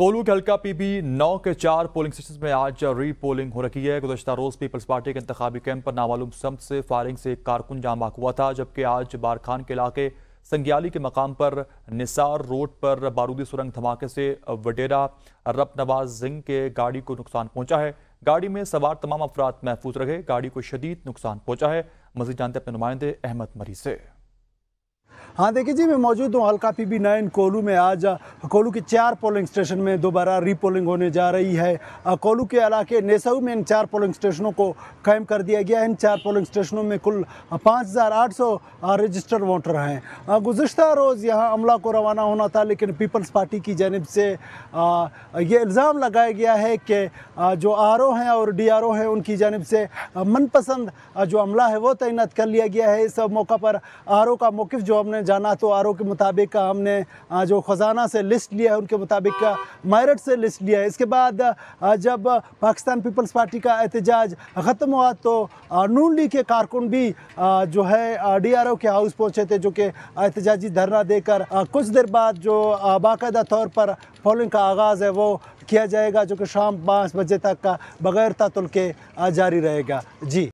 कोलू के हल्का पीबी नौ के चार पोलिंग स्टेशन में आज री पोलिंग हो रही है गुजशत रोज पीपल्स पार्टी के इंतबी कैंप पर नामालूम समत से फायरिंग से एक कारकुन जाम बाक हुआ था जबकि आज बारखान के इलाके संगयाली के मकाम पर निसार रोड पर बारूदी सुरंग धमाके से वडेरा रब नवाज जिंग के गाड़ी को नुकसान पहुंचा है गाड़ी में सवार तमाम अफराद महफूज रहे गाड़ी को शदीद नुकसान पहुंचा है मजीद जानते अपने नुमाइंदे अहमद मरी से हाँ देखिए जी मैं मौजूद हूँ हल्का पी बी नाइन कोलू में आज कोलू के चार पोलिंग स्टेशन में दोबारा रीपोलिंग होने जा रही है कोलू के इलाके नेसाऊ में इन चार पोलिंग स्टेशनों को कायम कर दिया गया है इन चार पोलिंग स्टेशनों में कुल पाँच हज़ार आठ सौ रजिस्टर्ड वोटर हैं गुजशत रोज़ यहाँ अमला को रवाना होना था लेकिन पीपल्स पार्टी की जानब से ये इल्ज़ाम लगाया गया है कि जो आर ओ हैं और डी आर ओ हैं उनकी जानब से मनपसंद जो अमला है वो तैनात कर लिया गया है इस मौका पर आर ओ का मौक़ जो हमने जाना तो आर के मुताबिक हमने जो ख़जाना से लिस्ट लिया है उनके मुताबिक मायरट से लिस्ट लिया है इसके बाद जब पाकिस्तान पीपल्स पार्टी का एहतजाज ख़त्म हुआ तो नून लीग के कारकुन भी जो है डी आर ओ के हाउस पहुँचे थे जो कि एहतजाजी धरना देकर कुछ देर बाद जो बाकायदा तौर पर पोलिंग का आगाज़ है वो किया जाएगा जो कि शाम पाँच बजे तक का बगैर तातुल के जारी रहेगा जी